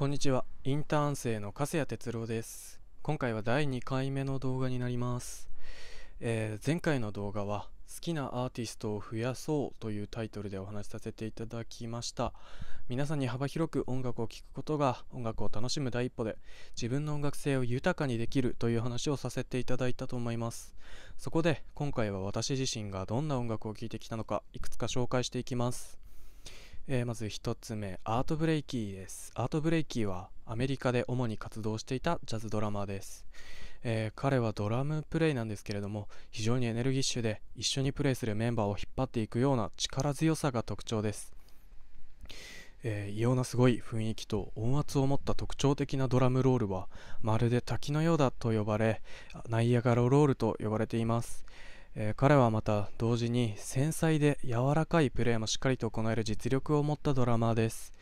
こんにちはインターン生の粕谷哲郎です今回は第2回目の動画になります、えー、前回の動画は好きなアーティストを増やそうというタイトルでお話しさせていただきました皆さんに幅広く音楽を聴くことが音楽を楽しむ第一歩で自分の音楽性を豊かにできるという話をさせていただいたと思いますそこで今回は私自身がどんな音楽を聴いてきたのかいくつか紹介していきますえー、まず1つ目アート・ブレイキーですアート・ブレイキーはアメリカで主に活動していたジャズドラマーです、えー、彼はドラムプレイなんですけれども非常にエネルギッシュで一緒にプレイするメンバーを引っ張っていくような力強さが特徴です、えー、異様なすごい雰囲気と音圧を持った特徴的なドラムロールはまるで滝のようだと呼ばれナイアガラロールと呼ばれていますえー、彼はまた同時に繊細で柔らかいプレーもしっかりと行える実力を持ったドラマーです、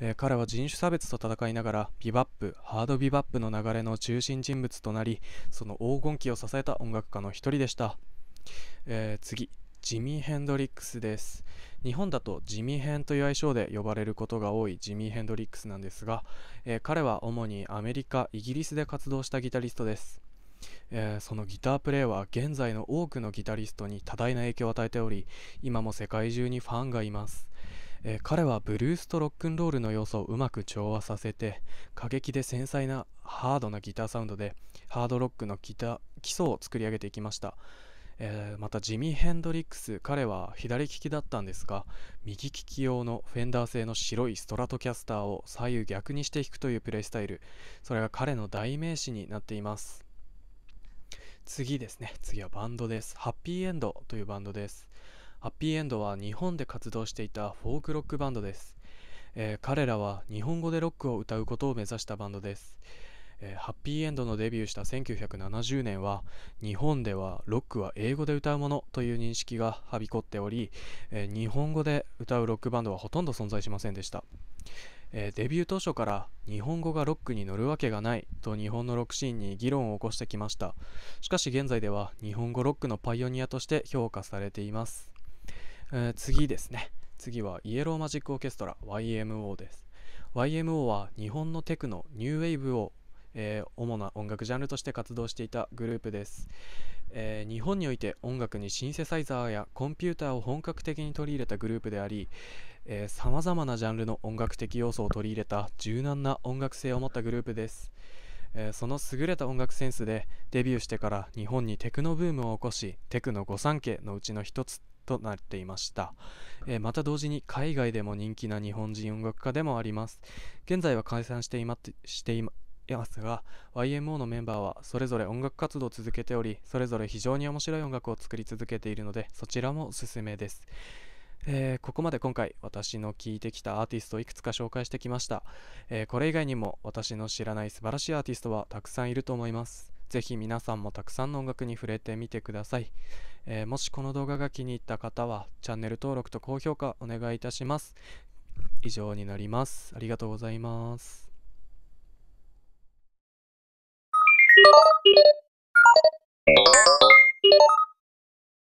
えー、彼は人種差別と戦いながらビバップハードビバップの流れの中心人物となりその黄金期を支えた音楽家の一人でした、えー、次ジミー・ヘンドリックスです日本だとジミー・ヘンという愛称で呼ばれることが多いジミー・ヘンドリックスなんですが、えー、彼は主にアメリカイギリスで活動したギタリストですえー、そのギタープレイは現在の多くのギタリストに多大な影響を与えており今も世界中にファンがいます、えー、彼はブルースとロックンロールの要素をうまく調和させて過激で繊細なハードなギターサウンドでハードロックのギター基礎を作り上げていきましたえー、またジミー・ヘンドリックス彼は左利きだったんですが右利き用のフェンダー製の白いストラトキャスターを左右逆にして弾くというプレイスタイルそれが彼の代名詞になっています次ですね次はバンドですハッピーエンドというバンドですハッピーエンドは日本で活動していたフォークロックバンドです、えー、彼らは日本語でロックを歌うことを目指したバンドです、えー、ハッピーエンドのデビューした1970年は日本ではロックは英語で歌うものという認識がはびこっており、えー、日本語で歌うロックバンドはほとんど存在しませんでしたえー、デビュー当初から日本語がロックに乗るわけがないと日本のロックシーンに議論を起こしてきましたしかし現在では日本語ロックのパイオニアとして評価されています、えー、次ですね次はイエローマジックオーケストラ YMO です YMO は日本のテクノニューウェーブをえー、主な音楽ジャンルとして活動していたグループです、えー、日本において音楽にシンセサイザーやコンピューターを本格的に取り入れたグループでありさまざまなジャンルの音楽的要素を取り入れた柔軟な音楽性を持ったグループですえー、その優れた音楽センスでデビューしてから日本にテクノブームを起こしテクノ御三家のうちの一つとなっていました、えー、また同時に海外でも人気な日本人音楽家でもあります現在は解散していましていまいますが YMO のメンバーはそれぞれ音楽活動を続けておりそれぞれ非常に面白い音楽を作り続けているのでそちらもおすすめです、えー、ここまで今回私の聴いてきたアーティストをいくつか紹介してきました、えー、これ以外にも私の知らない素晴らしいアーティストはたくさんいると思いますぜひ皆さんもたくさんの音楽に触れてみてください、えー、もしこの動画が気に入った方はチャンネル登録と高評価お願いいたします以上になりますありがとうございます Thank you.